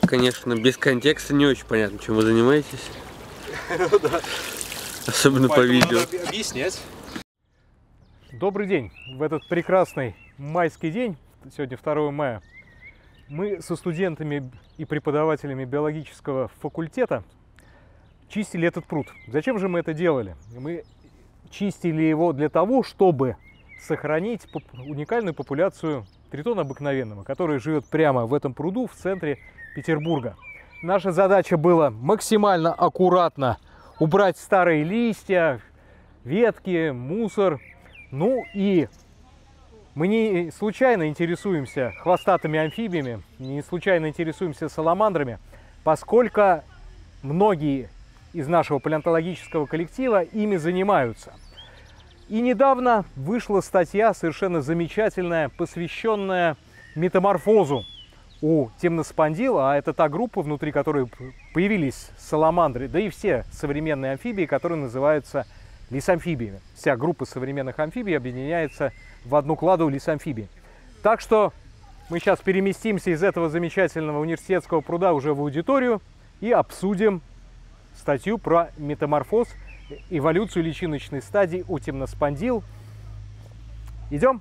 Так, конечно, без контекста не очень понятно, чем вы занимаетесь. Особенно по видео. объяснять. Добрый день! В этот прекрасный майский день, сегодня 2 мая, мы со студентами и преподавателями биологического факультета чистили этот пруд. Зачем же мы это делали? Мы чистили его для того, чтобы сохранить уникальную популяцию тритона обыкновенного, который живет прямо в этом пруду в центре Петербурга. Наша задача была максимально аккуратно убрать старые листья, ветки, мусор. Ну и мы не случайно интересуемся хвостатыми амфибиями, не случайно интересуемся саламандрами, поскольку многие из нашего палеонтологического коллектива ими занимаются. И недавно вышла статья совершенно замечательная, посвященная метаморфозу у темноспондила, а это та группа, внутри которой появились саламандры, да и все современные амфибии, которые называются лисамфибиями. Вся группа современных амфибий объединяется в одну кладу лисамфибий. Так что мы сейчас переместимся из этого замечательного университетского пруда уже в аудиторию и обсудим статью про метаморфоз, э, эволюцию личиночной стадии у темноспондил. Идем?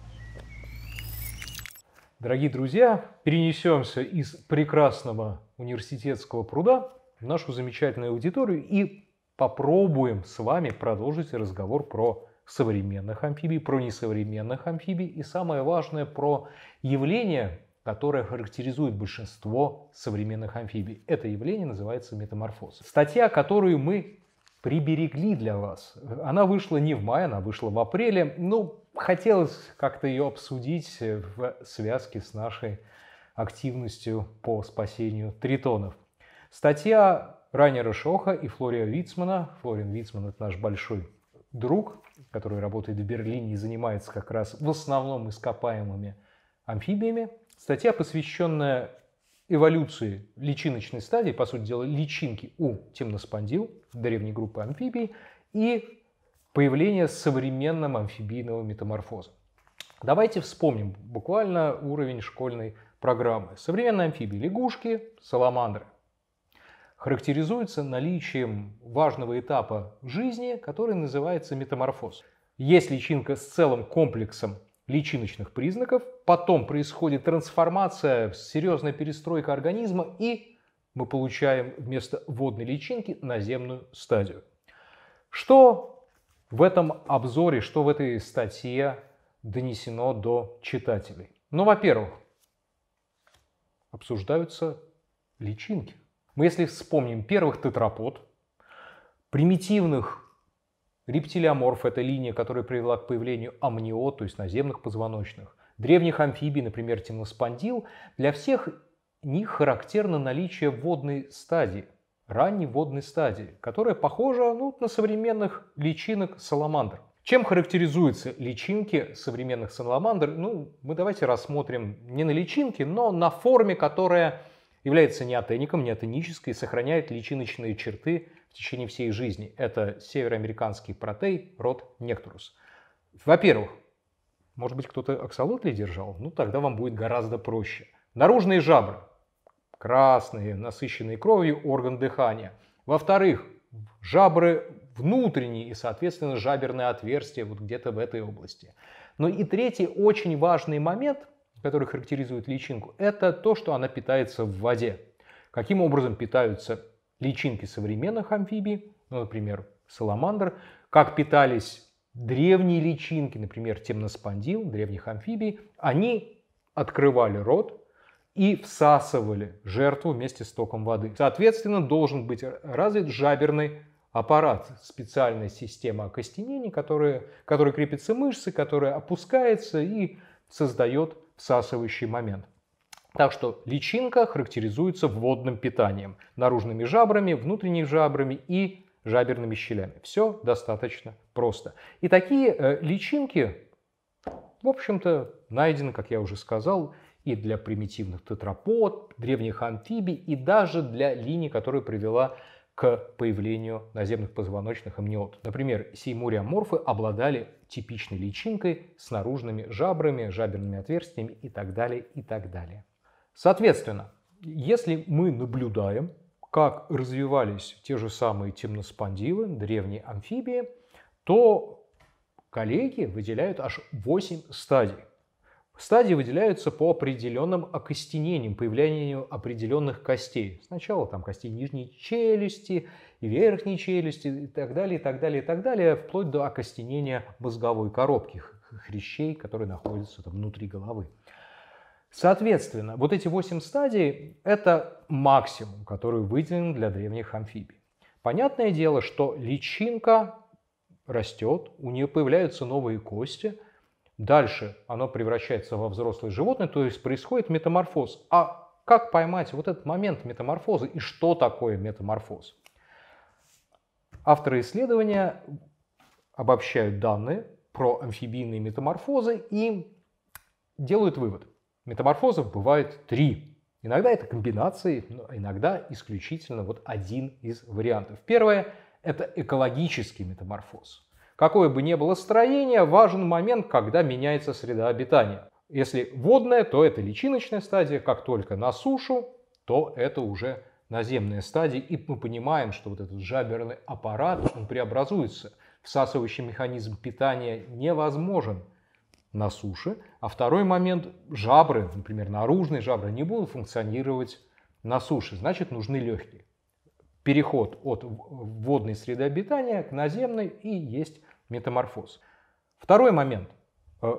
Дорогие друзья, перенесемся из прекрасного университетского пруда в нашу замечательную аудиторию и попробуем с вами продолжить разговор про современных амфибий, про несовременных амфибий и самое важное про явление, которое характеризует большинство современных амфибий. Это явление называется метаморфоз. Статья, которую мы приберегли для вас, она вышла не в мае, она вышла в апреле, ну хотелось как-то ее обсудить э, в связке с нашей активностью по спасению тритонов. Статья Ранера Шоха и Флория Вицмана. Флорин Вицман – это наш большой друг, который работает в Берлине и занимается как раз в основном ископаемыми амфибиями. Статья, посвященная эволюции личиночной стадии, по сути дела, личинки у темноспондил древней группы амфибий, и появление современного амфибийного метаморфоза. Давайте вспомним буквально уровень школьной программы. Современные амфибии – лягушки, саламандры – характеризуются наличием важного этапа жизни, который называется метаморфоз. Есть личинка с целым комплексом личиночных признаков, потом происходит трансформация, серьезная перестройка организма, и мы получаем вместо водной личинки наземную стадию. Что в этом обзоре, что в этой статье донесено до читателей. Ну, во-первых, обсуждаются личинки. Мы если вспомним первых тетрапод, примитивных рептилиоморф – это линия, которая привела к появлению амниот, то есть наземных позвоночных, древних амфибий, например, темноспондил, для всех них характерно наличие водной стадии – ранней водной стадии, которая похожа ну, на современных личинок саламандр. Чем характеризуются личинки современных саламандр? Ну, мы давайте рассмотрим не на личинки, но на форме, которая является неотеником, неотенической и сохраняет личиночные черты в течение всей жизни. Это североамериканский протей, род Нектурус. Во-первых, может быть кто-то аксолотли держал? Ну, тогда вам будет гораздо проще. Наружные жабры красные, насыщенные кровью, орган дыхания. Во-вторых, жабры внутренние и, соответственно, жаберные отверстия вот где-то в этой области. Но ну и третий очень важный момент, который характеризует личинку, это то, что она питается в воде. Каким образом питаются личинки современных амфибий, ну, например, саламандр, как питались древние личинки, например, темноспондил, древних амфибий, они открывали рот, и всасывали жертву вместе с током воды. Соответственно, должен быть развит жаберный аппарат, специальная система окостенения, которая, которой крепятся мышцы, которая опускается и создает всасывающий момент. Так что личинка характеризуется водным питанием, наружными жабрами, внутренними жабрами и жаберными щелями. Все достаточно просто. И такие э, личинки, в общем-то, найдены, как я уже сказал, и для примитивных тетрапод, древних амфибий и даже для линии, которая привела к появлению наземных позвоночных амниот. Например, сеймуриаморфы обладали типичной личинкой с наружными жабрами, жаберными отверстиями и так далее, и так далее. Соответственно, если мы наблюдаем, как развивались те же самые темноспондилы, древние амфибии, то коллеги выделяют аж 8 стадий. Стадии выделяются по определенным окостенениям, появлению определенных костей. Сначала там кости нижней челюсти и верхней челюсти и так далее, и так далее, и так далее, вплоть до окостенения мозговой коробки, хрящей, которые находятся там внутри головы. Соответственно, вот эти восемь стадий – это максимум, который выделен для древних амфибий. Понятное дело, что личинка растет, у нее появляются новые кости – Дальше оно превращается во взрослое животное, то есть происходит метаморфоз. А как поймать вот этот момент метаморфоза и что такое метаморфоз? Авторы исследования обобщают данные про амфибийные метаморфозы и делают вывод. Метаморфозов бывает три. Иногда это комбинации, но иногда исключительно вот один из вариантов. Первое – это экологический метаморфоз. Какое бы ни было строение, важен момент, когда меняется среда обитания. Если водная, то это личиночная стадия, как только на сушу, то это уже наземная стадия, и мы понимаем, что вот этот жаберный аппарат, он преобразуется. Всасывающий механизм питания невозможен на суше, а второй момент – жабры, например, наружные жабры не будут функционировать на суше, значит, нужны легкие. Переход от водной среды обитания к наземной и есть метаморфоз. Второй момент. Э,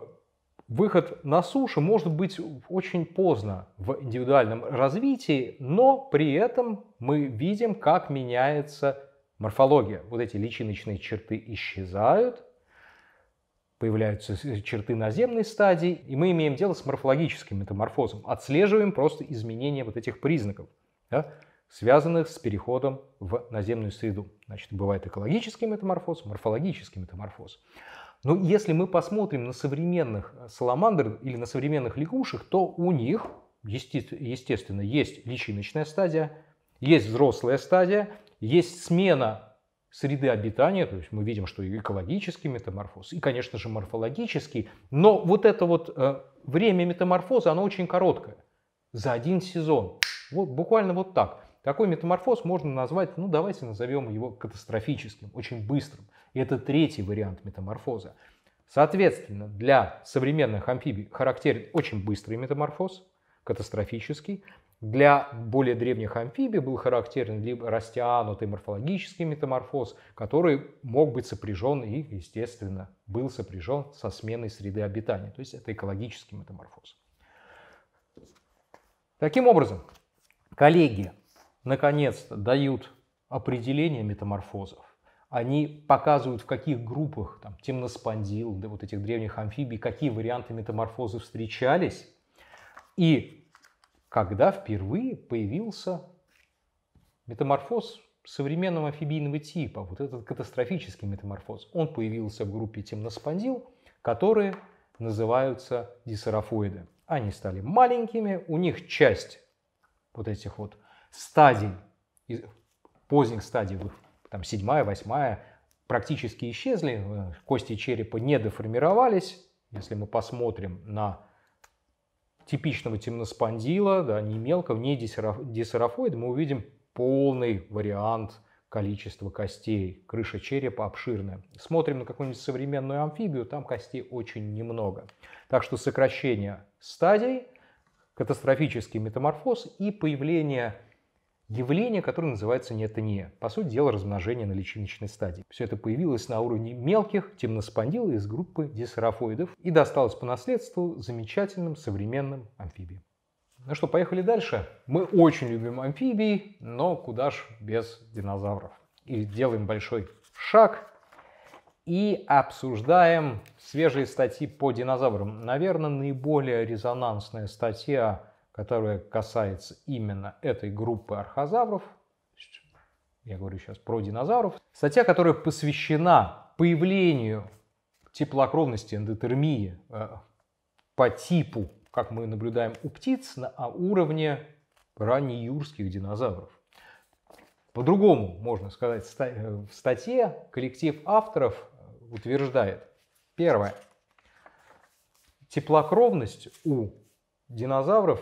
выход на сушу может быть очень поздно в индивидуальном развитии, но при этом мы видим, как меняется морфология. Вот эти личиночные черты исчезают, появляются э, черты наземной стадии, и мы имеем дело с морфологическим метаморфозом. Отслеживаем просто изменение вот этих признаков. Да? связанных с переходом в наземную среду. Значит, бывает экологический метаморфоз, морфологический метаморфоз. Но ну, если мы посмотрим на современных э, саламандр или на современных лягушек, то у них, естественно, есть личиночная стадия, есть взрослая стадия, есть смена среды обитания, то есть мы видим, что и экологический метаморфоз, и, конечно же, морфологический, но вот это вот э, время метаморфоза, оно очень короткое, за один сезон, вот, буквально вот так. Такой метаморфоз можно назвать, ну давайте назовем его катастрофическим, очень быстрым. И это третий вариант метаморфоза. Соответственно, для современных амфибий характерен очень быстрый метаморфоз, катастрофический. Для более древних амфибий был характерен либо растянутый морфологический метаморфоз, который мог быть сопряжен и, естественно, был сопряжен со сменой среды обитания. То есть это экологический метаморфоз. Таким образом, коллеги, наконец-то, дают определение метаморфозов. Они показывают, в каких группах, там, темноспондил, да, вот этих древних амфибий, какие варианты метаморфозов встречались. И когда впервые появился метаморфоз современного амфибийного типа, вот этот катастрофический метаморфоз, он появился в группе темноспондил, которые называются диссерафоиды. Они стали маленькими, у них часть вот этих вот стадий, поздних стадий, там седьмая, восьмая, практически исчезли, э, кости черепа не деформировались. Если мы посмотрим на типичного темноспондила, да, не мелкого, не диссерафоида, мы увидим полный вариант количества костей. Крыша черепа обширная. Смотрим на какую-нибудь современную амфибию, там костей очень немного. Так что сокращение стадий, катастрофический метаморфоз и появление явление, которое называется неотения. По сути дела, размножение на личиночной стадии. Все это появилось на уровне мелких темноспондил из группы дисерафоидов и досталось по наследству замечательным современным амфибиям. Ну что, поехали дальше. Мы очень любим амфибий, но куда ж без динозавров. И делаем большой шаг и обсуждаем свежие статьи по динозаврам. Наверное, наиболее резонансная статья которая касается именно этой группы архозавров, я говорю сейчас про динозавров, статья, которая посвящена появлению теплокровности, эндотермии э, по типу, как мы наблюдаем у птиц, на а, уровне раннеюрских динозавров. По-другому, можно сказать, э, в статье коллектив авторов утверждает. Первое. Теплокровность у динозавров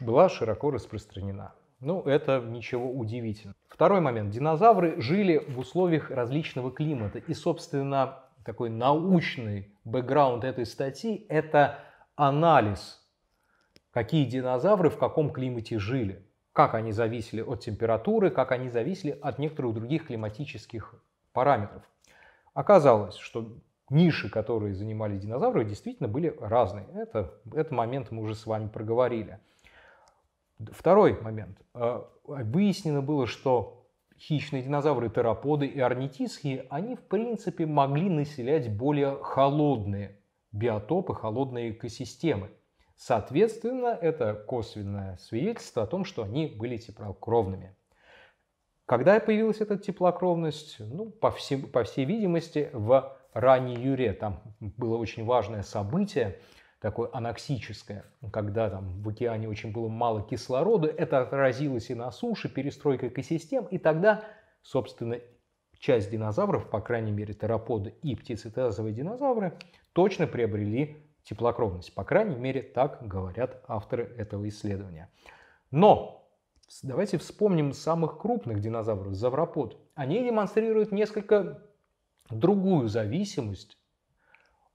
была широко распространена. Ну, это ничего удивительного. Второй момент. Динозавры жили в условиях различного климата. И, собственно, такой научный бэкграунд этой статьи – это анализ, какие динозавры в каком климате жили, как они зависели от температуры, как они зависели от некоторых других климатических параметров. Оказалось, что ниши, которые занимали динозавры, действительно были разные. Это, этот момент мы уже с вами проговорили. Второй момент. Э, выяснено было, что хищные динозавры, тераподы и орнитисхи, они в принципе могли населять более холодные биотопы, холодные экосистемы. Соответственно, это косвенное свидетельство о том, что они были теплокровными. Когда появилась эта теплокровность? Ну, по, всей, по всей видимости, в ранней Юре. Там было очень важное событие – такое аноксическое, когда там в океане очень было мало кислорода, это отразилось и на суше, перестройка экосистем, и тогда, собственно, часть динозавров, по крайней мере, тероподы и птицетазовые динозавры, точно приобрели теплокровность. По крайней мере, так говорят авторы этого исследования. Но давайте вспомним самых крупных динозавров, завропод. Они демонстрируют несколько другую зависимость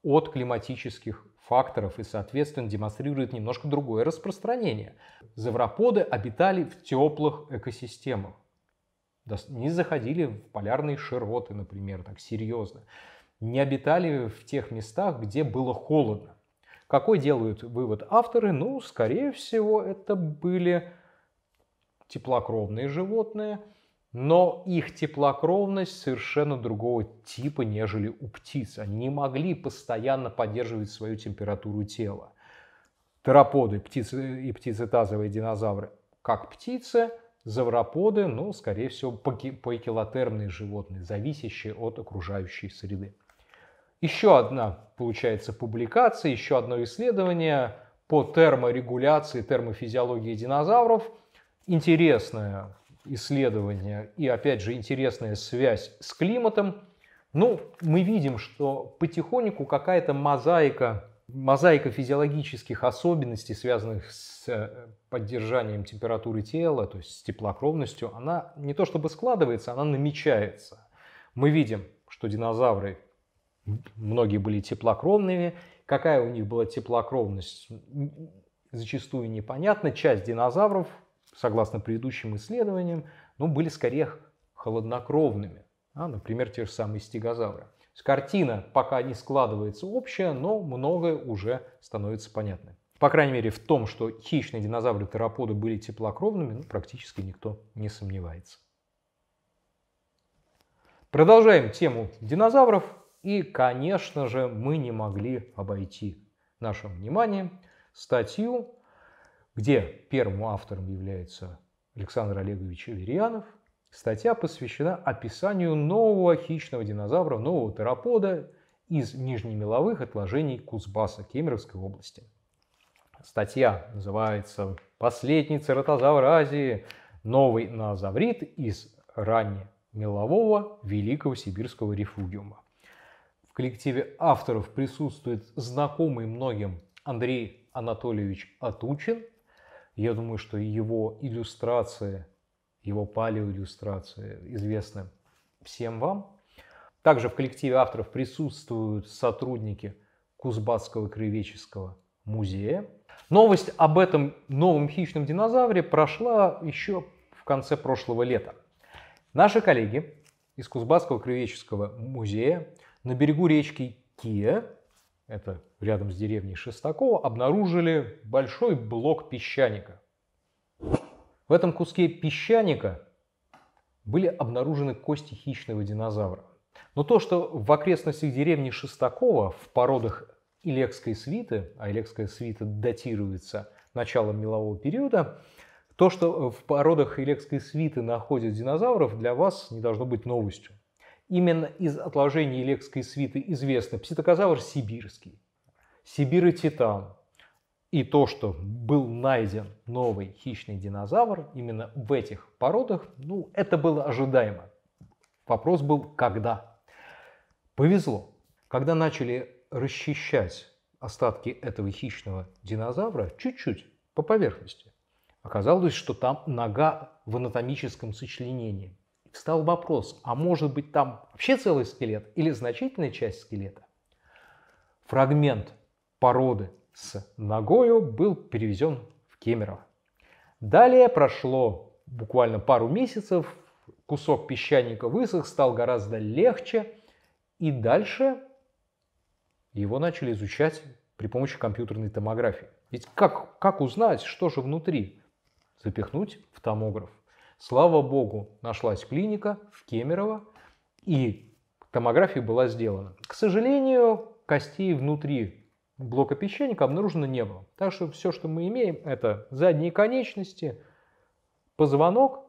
от климатических факторов и, соответственно, демонстрирует немножко другое распространение. Завроподы обитали в теплых экосистемах. Не заходили в полярные широты, например, так серьезно. Не обитали в тех местах, где было холодно. Какой делают вывод авторы? Ну, скорее всего, это были теплокровные животные – но их теплокровность совершенно другого типа, нежели у птиц. Они не могли постоянно поддерживать свою температуру тела. Тероподы, птицы и птицетазовые динозавры, как птицы, завроподы, ну, скорее всего, поикилотермные животные, зависящие от окружающей среды. Еще одна, получается, публикация, еще одно исследование по терморегуляции, термофизиологии динозавров. интересная исследования и, опять же, интересная связь с климатом, ну, мы видим, что потихоньку какая-то мозаика, мозаика физиологических особенностей, связанных с э, поддержанием температуры тела, то есть с теплокровностью, она не то чтобы складывается, она намечается. Мы видим, что динозавры, многие были теплокровными, какая у них была теплокровность, зачастую непонятно. Часть динозавров согласно предыдущим исследованиям, ну, были скорее холоднокровными. А, например, те же самые стегозавры. Картина пока не складывается общая, но многое уже становится понятно. По крайней мере, в том, что хищные динозавры тероподы были теплокровными, ну, практически никто не сомневается. Продолжаем тему динозавров. И, конечно же, мы не могли обойти нашим вниманием статью где первым автором является Александр Олегович Аверьянов. Статья посвящена описанию нового хищного динозавра, нового теропода из нижнемеловых отложений Кузбасса Кемеровской области. Статья называется «Последний цератозавр Азии. Новый нозаврит из раннемелового Великого Сибирского рефугиума». В коллективе авторов присутствует знакомый многим Андрей Анатольевич Атучин, я думаю, что его иллюстрации, его палеоиллюстрации известны всем вам. Также в коллективе авторов присутствуют сотрудники Кузбасского краеведческого музея. Новость об этом новом хищном динозавре прошла еще в конце прошлого лета. Наши коллеги из Кузбасского краеведческого музея на берегу речки Кия, это рядом с деревней Шестакова, обнаружили большой блок песчаника. В этом куске песчаника были обнаружены кости хищного динозавра. Но то, что в окрестностях деревни Шестакова в породах Илекской свиты, а Илекская свита датируется началом мелового периода, то, что в породах Илекской свиты находят динозавров, для вас не должно быть новостью. Именно из отложений Илекской свиты известно пситокозавр сибирский, Сибирь и Титан. И то, что был найден новый хищный динозавр именно в этих породах, ну, это было ожидаемо. Вопрос был, когда? Повезло. Когда начали расчищать остатки этого хищного динозавра чуть-чуть по поверхности, оказалось, что там нога в анатомическом сочленении. Встал вопрос, а может быть там вообще целый скелет или значительная часть скелета? Фрагмент породы с ногою был перевезен в Кемерово. Далее прошло буквально пару месяцев, кусок песчаника высох, стал гораздо легче, и дальше его начали изучать при помощи компьютерной томографии. Ведь как, как узнать, что же внутри? Запихнуть в томограф. Слава богу, нашлась клиника в Кемерово, и томография была сделана. К сожалению, костей внутри блока песчаника обнаружено не было. Так что все, что мы имеем, это задние конечности, позвонок,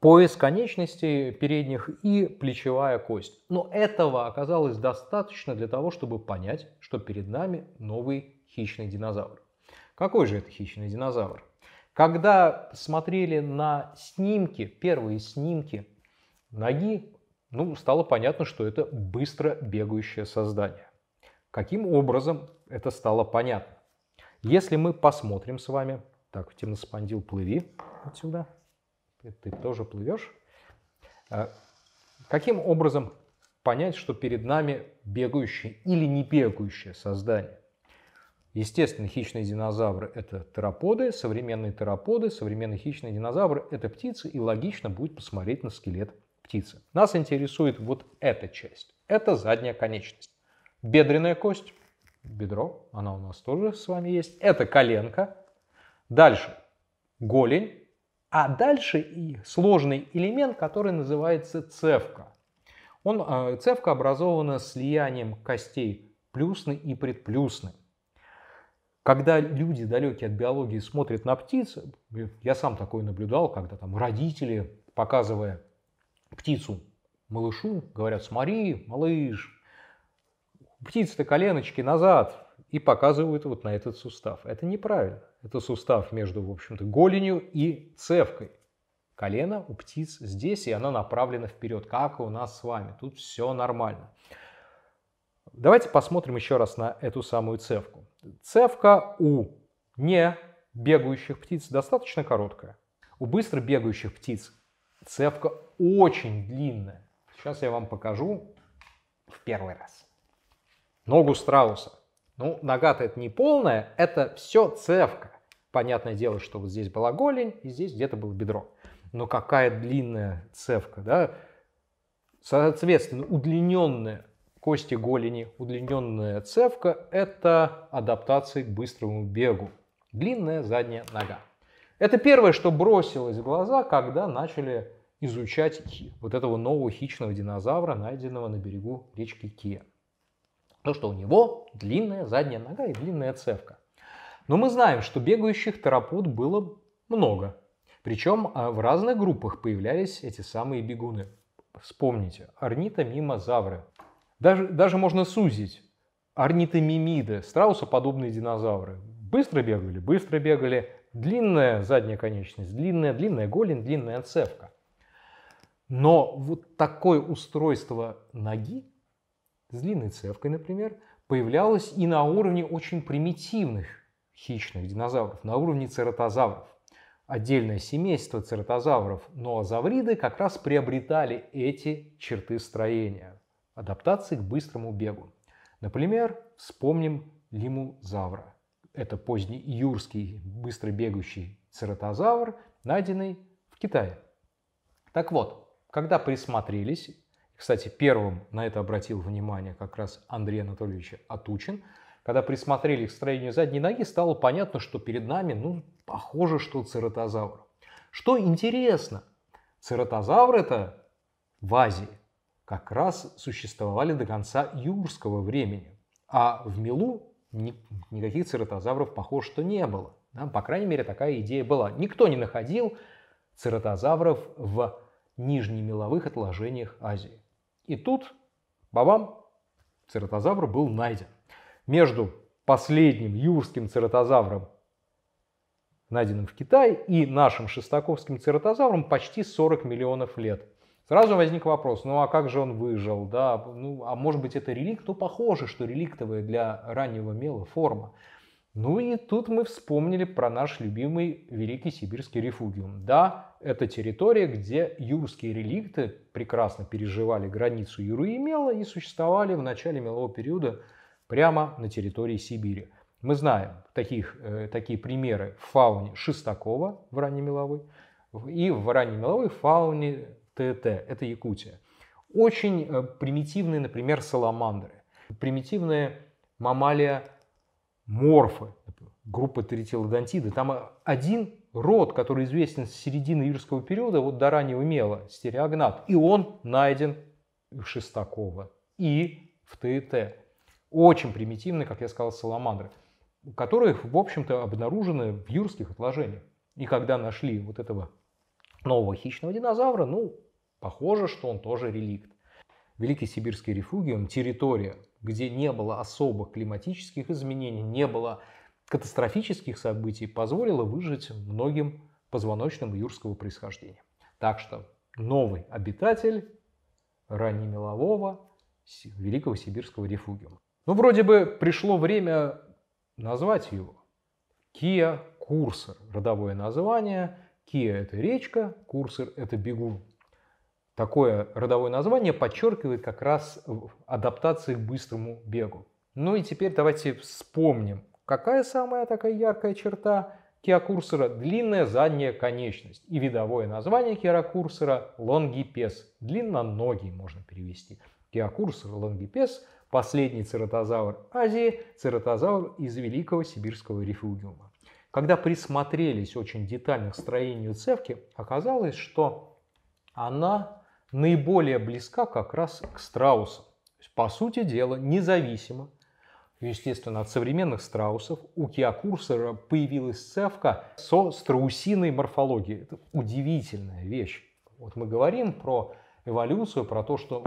пояс конечностей передних и плечевая кость. Но этого оказалось достаточно для того, чтобы понять, что перед нами новый хищный динозавр. Какой же это хищный динозавр? Когда смотрели на снимки, первые снимки ноги, ну, стало понятно, что это быстро бегающее создание. Каким образом это стало понятно? Если мы посмотрим с вами, так, темноспондил, плыви отсюда, ты тоже плывешь. А, каким образом понять, что перед нами бегающее или не бегающее создание? Естественно, хищные динозавры – это тераподы, современные тераподы, современные хищные динозавры – это птицы, и логично будет посмотреть на скелет птицы. Нас интересует вот эта часть. Это задняя конечность бедренная кость, бедро, она у нас тоже с вами есть. Это коленка. Дальше голень. А дальше и сложный элемент, который называется цевка. Он, э, цевка образована слиянием костей плюсны и предплюсны. Когда люди, далекие от биологии, смотрят на птиц, э, я сам такое наблюдал, когда там родители, показывая птицу малышу, говорят, смотри, малыш, птицы-то коленочки назад и показывают вот на этот сустав. Это неправильно. Это сустав между, в общем-то, голенью и цевкой. Колено у птиц здесь, и она направлена вперед, как и у нас с вами. Тут все нормально. Давайте посмотрим еще раз на эту самую цевку. Цевка у не бегающих птиц достаточно короткая. У быстро бегающих птиц цевка очень длинная. Сейчас я вам покажу в первый раз ногу страуса. Ну, нога-то это не полная, это все цевка. Понятное дело, что вот здесь была голень, и здесь где-то было бедро. Но какая длинная цевка, да? Соответственно, удлиненная кости голени, удлиненная цевка – это адаптация к быстрому бегу. Длинная задняя нога. Это первое, что бросилось в глаза, когда начали изучать вот этого нового хищного динозавра, найденного на берегу речки Кия то, что у него длинная задняя нога и длинная цевка. Но мы знаем, что бегающих терапут было много. Причем а, в разных группах появлялись эти самые бегуны. Вспомните, орнитомимозавры. Даже, даже можно сузить. Орнитомимиды, страусоподобные динозавры. Быстро бегали, быстро бегали. Длинная задняя конечность, длинная, длинная голень, длинная цевка. Но вот такое устройство ноги с длинной цевкой, например, появлялась и на уровне очень примитивных хищных динозавров, на уровне цератозавров. Отдельное семейство цератозавров, но завриды как раз приобретали эти черты строения, адаптации к быстрому бегу. Например, вспомним лимузавра. Это поздний юрский быстробегающий цератозавр, найденный в Китае. Так вот, когда присмотрелись кстати, первым на это обратил внимание как раз Андрей Анатольевич Атучин. Когда присмотрели к строению задней ноги, стало понятно, что перед нами, ну, похоже, что циротозавр. Что интересно, цератозавр это в Азии как раз существовали до конца юрского времени, а в Милу никаких циротозавров, похоже, что не было. Да? По крайней мере, такая идея была. Никто не находил циротозавров в нижнемеловых отложениях Азии. И тут, бабам, цератозавр был найден. Между последним юрским цератозавром, найденным в Китае, и нашим шестаковским цератозавром почти 40 миллионов лет. Сразу возник вопрос, ну а как же он выжил, да, ну а может быть это реликт, ну похоже, что реликтовая для раннего мела форма. Ну и тут мы вспомнили про наш любимый Великий Сибирский рефугиум. Да, это территория, где юрские реликты прекрасно переживали границу Юры и Мела и существовали в начале мелового периода прямо на территории Сибири. Мы знаем таких, э, такие примеры в фауне Шестакова в раннемеловой и в раннемеловой фауне ТТ, это Якутия. Очень э, примитивные, например, саламандры, примитивные мамалия морфы, группы тритилодонтиды. Там э, один род, который известен с середины юрского периода, вот до раннего мела, стереогнат, и он найден в Шестакова и в ТЭТ. Очень примитивный, как я сказал, саламандры, которые, в общем-то, обнаружены в юрских отложениях. И когда нашли вот этого нового хищного динозавра, ну, похоже, что он тоже реликт. Великий сибирский рефугиум, территория где не было особых климатических изменений, не было катастрофических событий, позволило выжить многим позвоночным юрского происхождения. Так что новый обитатель раннемелового великого сибирского рефугиума. Ну, вроде бы пришло время назвать его. Кия Курсер – родовое название. Кия – это речка, Курсер – это бегун. Такое родовое название подчеркивает как раз адаптации к быстрому бегу. Ну и теперь давайте вспомним, какая самая такая яркая черта киокурсора – длинная задняя конечность. И видовое название киокурсора – лонгипес. Длинноногий можно перевести. Киокурсор лонгипес – последний цератозавр Азии, цератозавр из Великого Сибирского рефугиума. Когда присмотрелись очень детально к строению цевки, оказалось, что она наиболее близка как раз к страусам. по сути дела, независимо, естественно, от современных страусов, у киокурсора появилась цевка со страусиной морфологией. Это удивительная вещь. Вот мы говорим про эволюцию, про то, что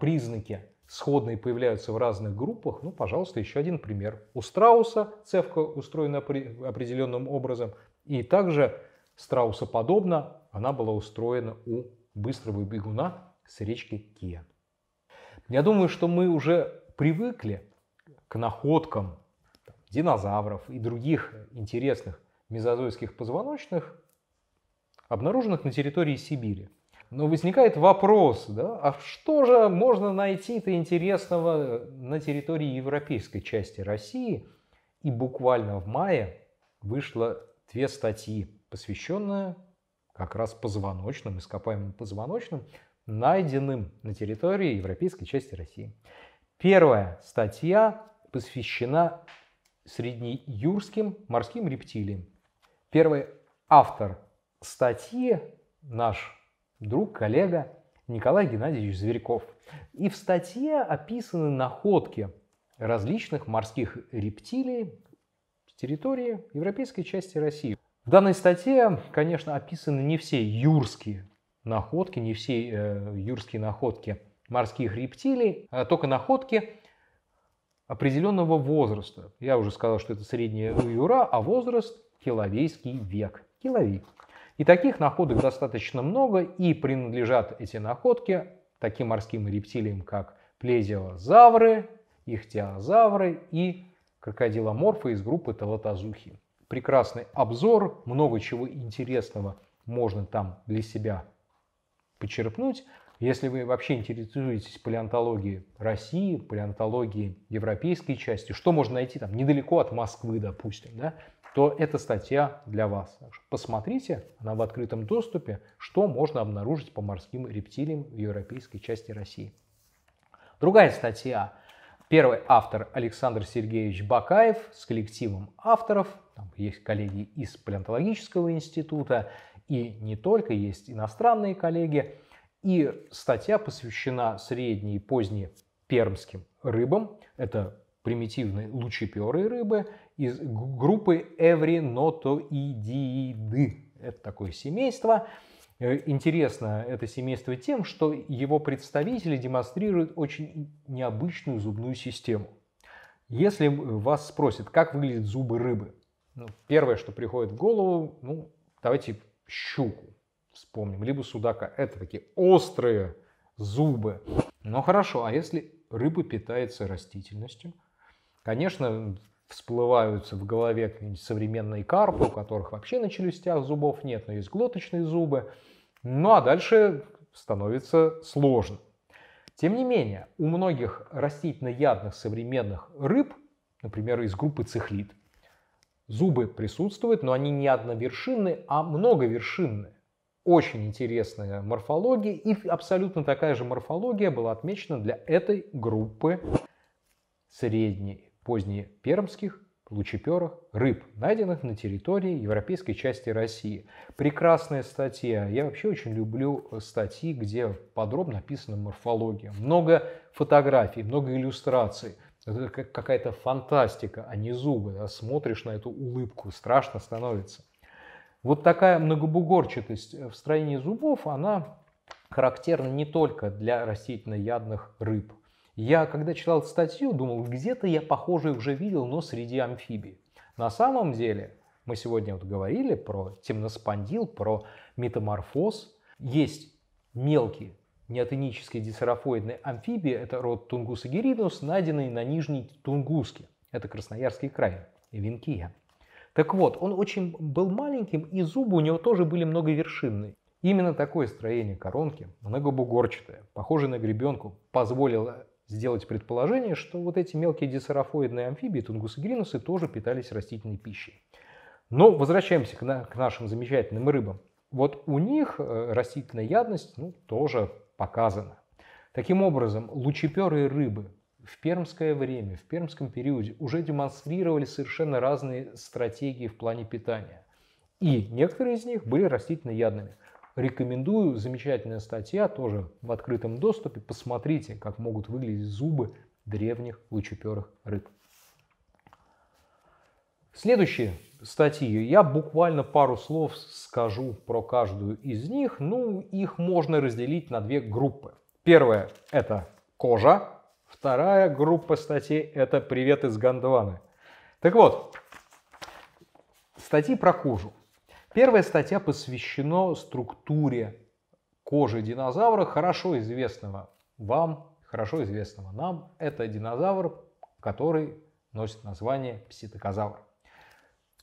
признаки сходные появляются в разных группах. Ну, пожалуйста, еще один пример. У страуса цевка устроена определенным образом, и также страусоподобно она была устроена у быстрого бегуна с речки Кия. Я думаю, что мы уже привыкли к находкам динозавров и других интересных мезозойских позвоночных, обнаруженных на территории Сибири. Но возникает вопрос, да, а что же можно найти-то интересного на территории европейской части России? И буквально в мае вышло две статьи, посвященные как раз позвоночным, ископаемым позвоночным, найденным на территории европейской части России. Первая статья посвящена среднеюрским морским рептилиям. Первый автор статьи наш друг, коллега Николай Геннадьевич Зверьков. И в статье описаны находки различных морских рептилий с территории европейской части России. В данной статье, конечно, описаны не все юрские находки, не все э, юрские находки морских рептилий, а только находки определенного возраста. Я уже сказал, что это средняя юра, а возраст – киловейский век. Киловик. И таких находок достаточно много, и принадлежат эти находки таким морским рептилиям, как плезиозавры, ихтиозавры и крокодиломорфы из группы Талатазухи прекрасный обзор, много чего интересного можно там для себя почерпнуть. Если вы вообще интересуетесь палеонтологией России, палеонтологией европейской части, что можно найти там недалеко от Москвы, допустим, да, то эта статья для вас. Посмотрите, она в открытом доступе, что можно обнаружить по морским рептилиям в европейской части России. Другая статья. Первый автор Александр Сергеевич Бакаев с коллективом авторов – там есть коллеги из палеонтологического института, и не только, есть иностранные коллеги. И статья посвящена средней и поздней пермским рыбам. Это примитивные лучеперые рыбы из группы Эвринотоидииды. Это такое семейство. Э, интересно это семейство тем, что его представители демонстрируют очень необычную зубную систему. Если вас спросят, как выглядят зубы рыбы, ну, первое, что приходит в голову, ну, давайте щуку вспомним, либо судака. Это такие острые зубы. Но хорошо, а если рыба питается растительностью? Конечно, всплывают в голове современные карпы, у которых вообще на челюстях зубов нет, но есть глоточные зубы. Ну а дальше становится сложно. Тем не менее, у многих растительноядных современных рыб, например, из группы цихлид, Зубы присутствуют, но они не одновершинные, а многовершинные. Очень интересная морфология и абсолютно такая же морфология была отмечена для этой группы средней, поздней пермских лучеперых рыб, найденных на территории европейской части России. Прекрасная статья. Я вообще очень люблю статьи, где подробно описана морфология. Много фотографий, много иллюстраций. Это какая-то фантастика, а не зубы. Да? Смотришь на эту улыбку, страшно становится. Вот такая многобугорчатость э, в строении зубов, она характерна не только для растительноядных рыб. Я, когда читал статью, думал, где-то я похожее уже видел, но среди амфибий. На самом деле, мы сегодня вот говорили про темноспондил, про метаморфоз. Есть мелкие неотенической дисерафоидной амфибии, это род Тунгуса гиридус, найденный на Нижней Тунгуске, это Красноярский край, венкия Так вот, он очень был маленьким, и зубы у него тоже были многовершинные. Именно такое строение коронки, многобугорчатое, похожее на гребенку, позволило сделать предположение, что вот эти мелкие дисерафоидные амфибии, тунгусогринусы, тоже питались растительной пищей. Но возвращаемся к, на, к нашим замечательным рыбам. Вот у них э, растительная ядность ну, тоже показано. Таким образом, лучеперые рыбы в пермское время, в пермском периоде уже демонстрировали совершенно разные стратегии в плане питания. И некоторые из них были растительноядными. Рекомендую, замечательная статья, тоже в открытом доступе. Посмотрите, как могут выглядеть зубы древних лучеперых рыб. Следующие статьи. Я буквально пару слов скажу про каждую из них. Ну, их можно разделить на две группы. Первая – это кожа. Вторая группа статей – это «Привет из Гондваны». Так вот, статьи про кожу. Первая статья посвящена структуре кожи динозавра, хорошо известного вам, хорошо известного нам. Это динозавр, который носит название пситокозавр.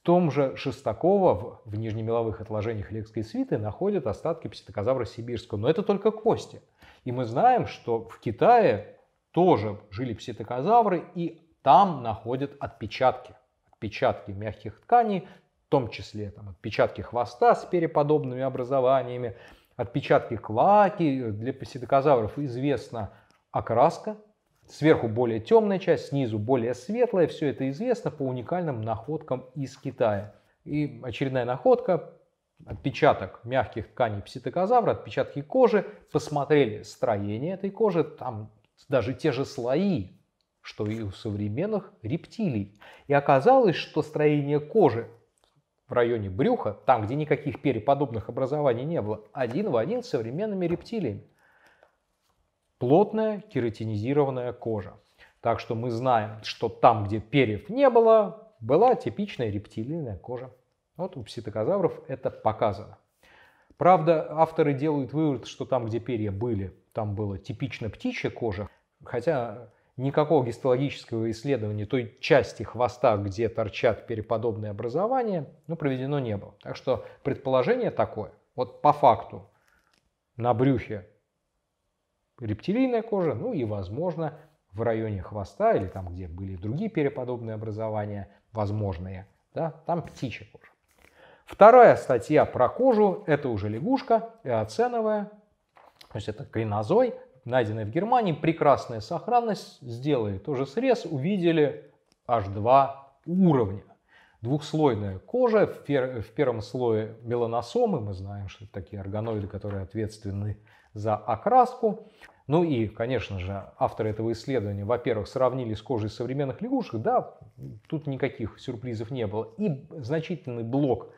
В том же Шестакова в нижнемеловых отложениях Лекской свиты находят остатки пситокозавра сибирского, но это только кости. И мы знаем, что в Китае тоже жили пситокозавры, и там находят отпечатки. Отпечатки мягких тканей, в том числе там, отпечатки хвоста с переподобными образованиями, отпечатки клаки. Для пситокозавров известна окраска Сверху более темная часть, снизу более светлая. Все это известно по уникальным находкам из Китая. И очередная находка отпечаток мягких тканей пситокозавра, отпечатки кожи, посмотрели строение этой кожи, там даже те же слои, что и у современных рептилий. И оказалось, что строение кожи в районе брюха, там, где никаких переподобных образований не было, один в один с современными рептилиями плотная кератинизированная кожа. Так что мы знаем, что там, где перьев не было, была типичная рептилийная кожа. Вот у пситокозавров это показано. Правда, авторы делают вывод, что там, где перья были, там была типично птичья кожа, хотя никакого гистологического исследования той части хвоста, где торчат переподобные образования, ну, проведено не было. Так что предположение такое. Вот по факту на брюхе рептилийная кожа, ну и, возможно, в районе хвоста или там, где были другие переподобные образования, возможные, да, там птичья кожа. Вторая статья про кожу – это уже лягушка, эоценовая, то есть это клинозой, найденный в Германии, прекрасная сохранность, сделали тоже срез, увидели аж два уровня. Двухслойная кожа, в, в первом слое меланосомы, мы знаем, что это такие органоиды, которые ответственны за окраску. Ну и, конечно же, авторы этого исследования, во-первых, сравнили с кожей современных лягушек, да, тут никаких сюрпризов не было. И значительный блок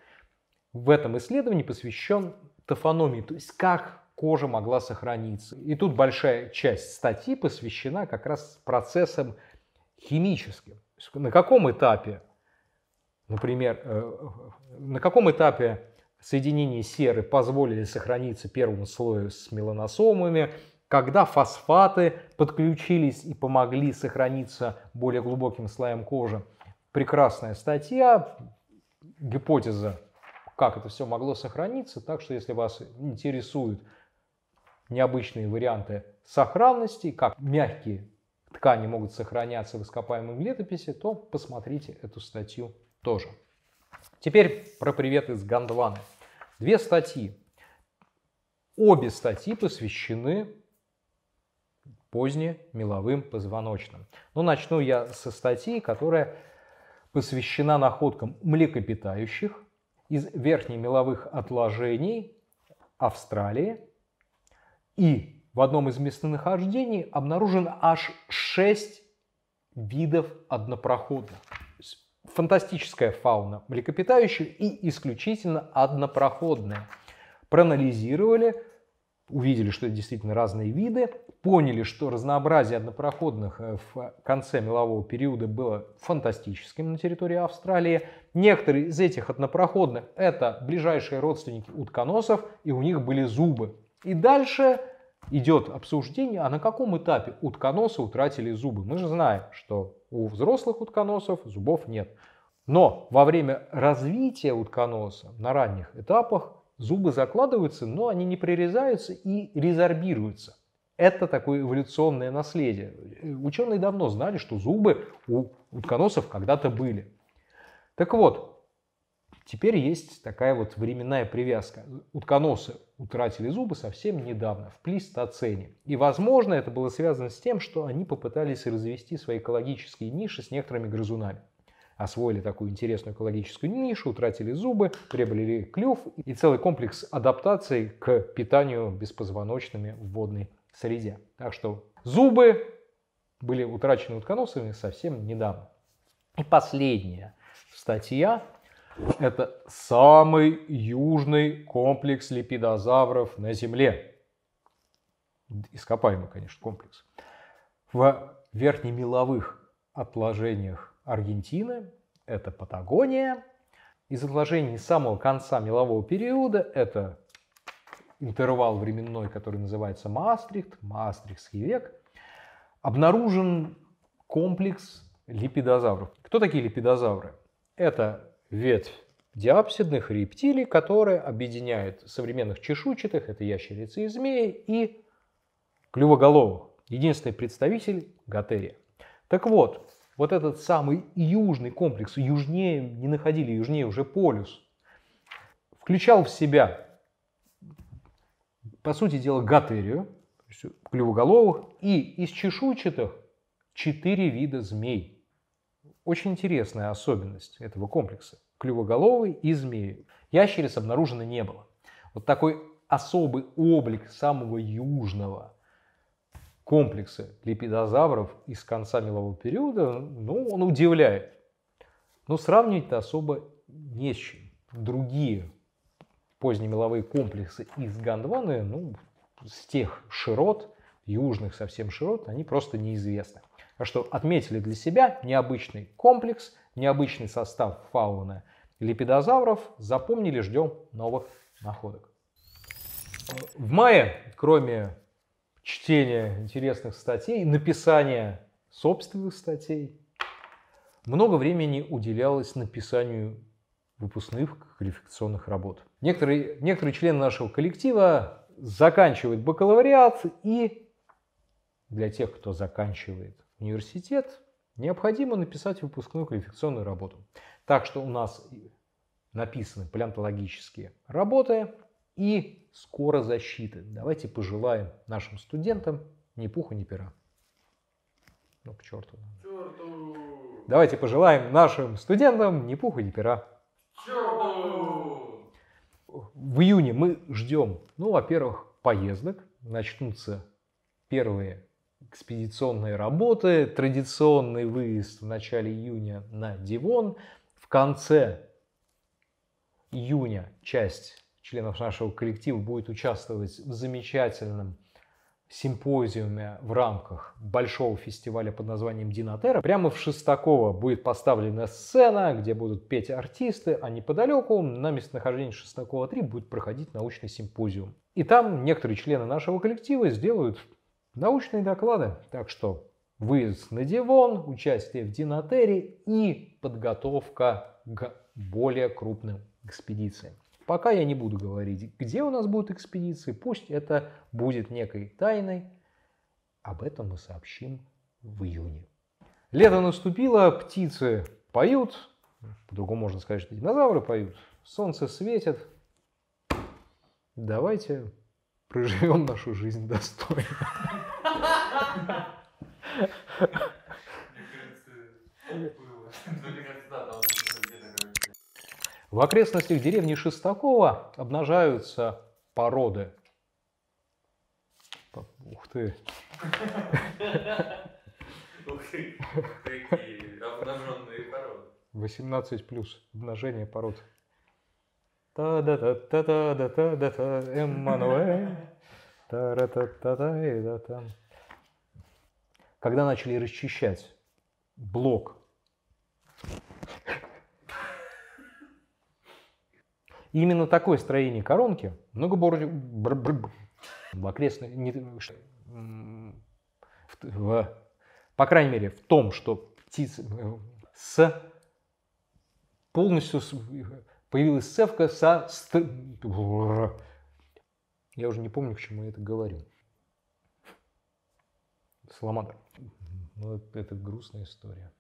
в этом исследовании посвящен тофономии, то есть как кожа могла сохраниться. И тут большая часть статьи посвящена как раз процессам химическим. На каком этапе, например, э, на каком этапе соединения серы позволили сохраниться первому слою с меланосомами, когда фосфаты подключились и помогли сохраниться более глубоким слоям кожи. Прекрасная статья, гипотеза, как это все могло сохраниться. Так что, если вас интересуют необычные варианты сохранности, как мягкие ткани могут сохраняться в ископаемом летописи, то посмотрите эту статью тоже. Теперь про привет из Гондваны. Две статьи. Обе статьи посвящены позднемеловым позвоночным. Но ну, начну я со статьи, которая посвящена находкам млекопитающих из верхнемеловых отложений Австралии. И в одном из местонахождений обнаружено аж 6 видов однопроходных фантастическая фауна млекопитающих и исключительно однопроходная. Проанализировали, увидели, что это действительно разные виды, поняли, что разнообразие однопроходных э, в конце мелового периода было фантастическим на территории Австралии. Некоторые из этих однопроходных – это ближайшие родственники утконосов, и у них были зубы. И дальше идет обсуждение, а на каком этапе утконосы утратили зубы. Мы же знаем, что у взрослых утконосов зубов нет. Но во время развития утконоса на ранних этапах зубы закладываются, но они не прирезаются и резорбируются. Это такое эволюционное наследие. Ученые давно знали, что зубы у утконосов когда-то были. Так вот, Теперь есть такая вот временная привязка. Утконосы утратили зубы совсем недавно, в плистоцене. И, возможно, это было связано с тем, что они попытались развести свои экологические ниши с некоторыми грызунами. Освоили такую интересную экологическую нишу, утратили зубы, приобрели клюв и целый комплекс адаптаций к питанию беспозвоночными в водной среде. Так что зубы были утрачены утконосами совсем недавно. И последняя статья это самый южный комплекс липидозавров на Земле. Ископаемый, конечно, комплекс. В верхнемеловых отложениях Аргентины это Патагония. Из отложений самого конца мелового периода это интервал временной, который называется Маастрихт, Маастрихтский век, обнаружен комплекс липидозавров. Кто такие липидозавры? Это ветвь диапсидных рептилий, которая объединяет современных чешуйчатых, это ящерицы и змеи, и клювоголовых, единственный представитель Готерия. Так вот, вот этот самый южный комплекс, южнее не находили, южнее уже полюс, включал в себя, по сути дела, Готерию, клювоголовых, и из чешуйчатых четыре вида змей. Очень интересная особенность этого комплекса – клювоголовый и змеи. Ящериц обнаружено не было. Вот такой особый облик самого южного комплекса липидозавров из конца мелового периода, ну, он удивляет. Но сравнивать-то особо не с чем. Другие позднемеловые комплексы из Гондваны, ну, с тех широт, южных совсем широт, они просто неизвестны. А что отметили для себя необычный комплекс, необычный состав фауны липидозавров. Запомнили, ждем новых находок. В мае, кроме чтения интересных статей, написания собственных статей, много времени уделялось написанию выпускных квалификационных работ. Некоторые, некоторые члены нашего коллектива заканчивают бакалавриат и для тех, кто заканчивает университет, необходимо написать выпускную квалификационную работу. Так что у нас написаны палеонтологические работы и скоро защиты. Давайте пожелаем нашим студентам ни пуха, ни пера. Ну, к черту. черту. Давайте пожелаем нашим студентам ни пуха, ни пера. Черту. В июне мы ждем, ну, во-первых, поездок. Начнутся первые экспедиционные работы, традиционный выезд в начале июня на Дивон, в конце июня часть членов нашего коллектива будет участвовать в замечательном симпозиуме в рамках большого фестиваля под названием Динатера. Прямо в Шестаково будет поставлена сцена, где будут петь артисты, а неподалеку на местонахождении Шестакова 3 будет проходить научный симпозиум. И там некоторые члены нашего коллектива сделают научные доклады. Так что выезд на Дивон, участие в Динотере и подготовка к более крупным экспедициям. Пока я не буду говорить, где у нас будут экспедиции, пусть это будет некой тайной. Об этом мы сообщим в июне. Лето наступило, птицы поют, по-другому можно сказать, что динозавры поют, солнце светит. Давайте проживем нашу жизнь достойно. В окрестностях деревни Шестакова обнажаются породы. Ух ты. Ух ты, какие обнаженные породы. 18 плюс обнажение пород та да та та та да та да та Эммануэль. та ра та та та и да та Когда начали расчищать блок Именно такое строение коронки многобородие в окрестных в, по крайней мере в том, что птицы э, с полностью появилась сцевка со... Я уже не помню, к чему я это говорю. Саламандр. Ну, это грустная история.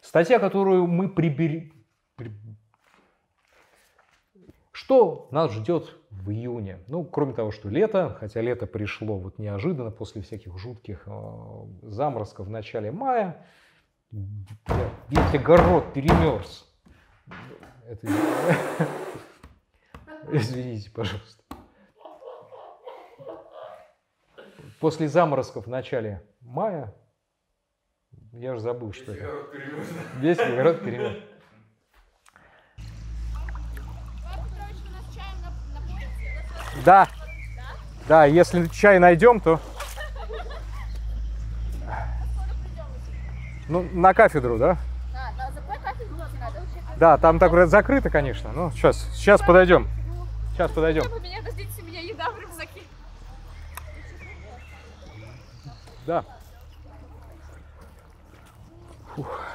Статья, которую мы прибери... При... Что нас ждет в июне? Ну, кроме того, что лето, хотя лето пришло вот неожиданно после всяких жутких заморозков в начале мая, весь город перемерз. Это... Извините, пожалуйста. После заморозков в начале мая, я же забыл, что Весь это. Город Весь город перемет. Да. Да, если чай найдем, то... Ну, на кафедру, да? Да, там так закрыто, конечно. Ну, сейчас, сейчас подойдем. Сейчас подойдем. Меня, подождите, меня еда в рюкзаке. Да. Фух.